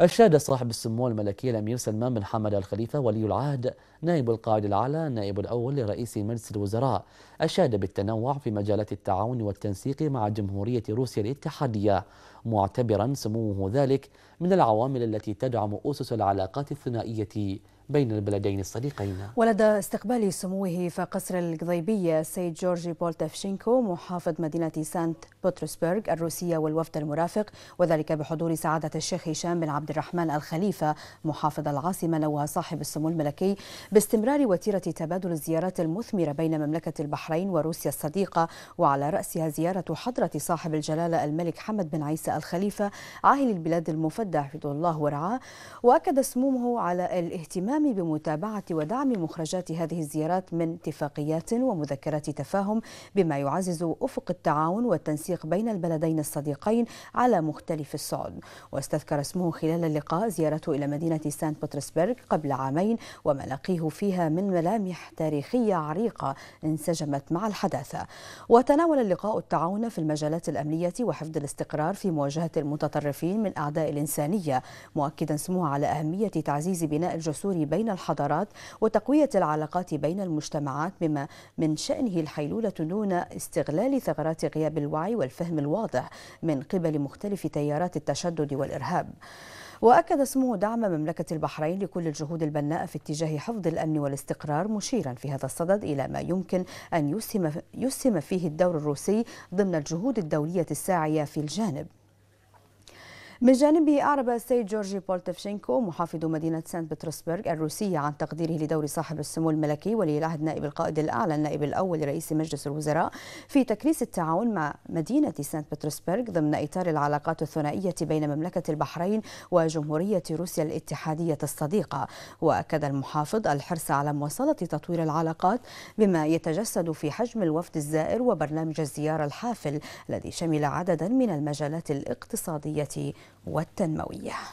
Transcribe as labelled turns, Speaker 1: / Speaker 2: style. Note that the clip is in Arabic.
Speaker 1: أشاد صاحب السمو الملكي الأمير سلمان بن حمد الخليفة ولي العهد نائب القائد الأعلى نائب الأول لرئيس مجلس الوزراء أشاد بالتنوع في مجالات التعاون والتنسيق مع جمهورية روسيا الاتحادية معتبرا سموه ذلك من العوامل التي تدعم أسس العلاقات الثنائية بين البلدين الصديقين
Speaker 2: ولدى استقبال سموه في قصر القضيبية السيد جورجي بولتفشينكو محافظ مدينة سانت بطرسبرغ الروسية والوفد المرافق وذلك بحضور سعادة الشيخ هشام بن عبد الرحمن الخليفة محافظ العاصمة نوها صاحب السمو الملكي باستمرار وتيرة تبادل الزيارات المثمرة بين مملكة البحرين وروسيا الصديقة وعلى رأسها زيارة حضرة صاحب الجلالة الملك حمد بن عيسى الخليفة عاهل البلاد المفدى حفظه الله ورعاه وأكد سموه على الاهتمام القيام بمتابعة ودعم مخرجات هذه الزيارات من اتفاقيات ومذكرات تفاهم بما يعزز أفق التعاون والتنسيق بين البلدين الصديقين على مختلف الصعد واستذكر اسمه خلال اللقاء زيارته إلى مدينة سانت بطرسبرغ قبل عامين وما لقيه فيها من ملامح تاريخية عريقة انسجمت مع الحداثة وتناول اللقاء التعاون في المجالات الأمنية وحفظ الاستقرار في مواجهة المتطرفين من أعداء الإنسانية مؤكدا اسمه على أهمية تعزيز بناء الجسور بين الحضارات وتقوية العلاقات بين المجتمعات بما من شأنه الحيلولة دون استغلال ثغرات غياب الوعي والفهم الواضح من قبل مختلف تيارات التشدد والإرهاب وأكد اسمه دعم مملكة البحرين لكل الجهود البناءة في اتجاه حفظ الأمن والاستقرار مشيرا في هذا الصدد إلى ما يمكن أن يسهم, يسهم فيه الدور الروسي ضمن الجهود الدولية الساعية في الجانب من جانبه أعرب السيد جورجي بولتفشينكو محافظ مدينة سانت بطرسبرغ الروسية عن تقديره لدور صاحب السمو الملكي ولي العهد نائب القائد الأعلى النائب الأول لرئيس مجلس الوزراء في تكريس التعاون مع مدينة سانت بطرسبرغ ضمن إطار العلاقات الثنائية بين مملكة البحرين وجمهورية روسيا الاتحادية الصديقة وأكد المحافظ الحرص على مواصلة تطوير العلاقات بما يتجسد في حجم الوفد الزائر وبرنامج الزيارة الحافل الذي شمل عددا من المجالات الاقتصادية والتنمويه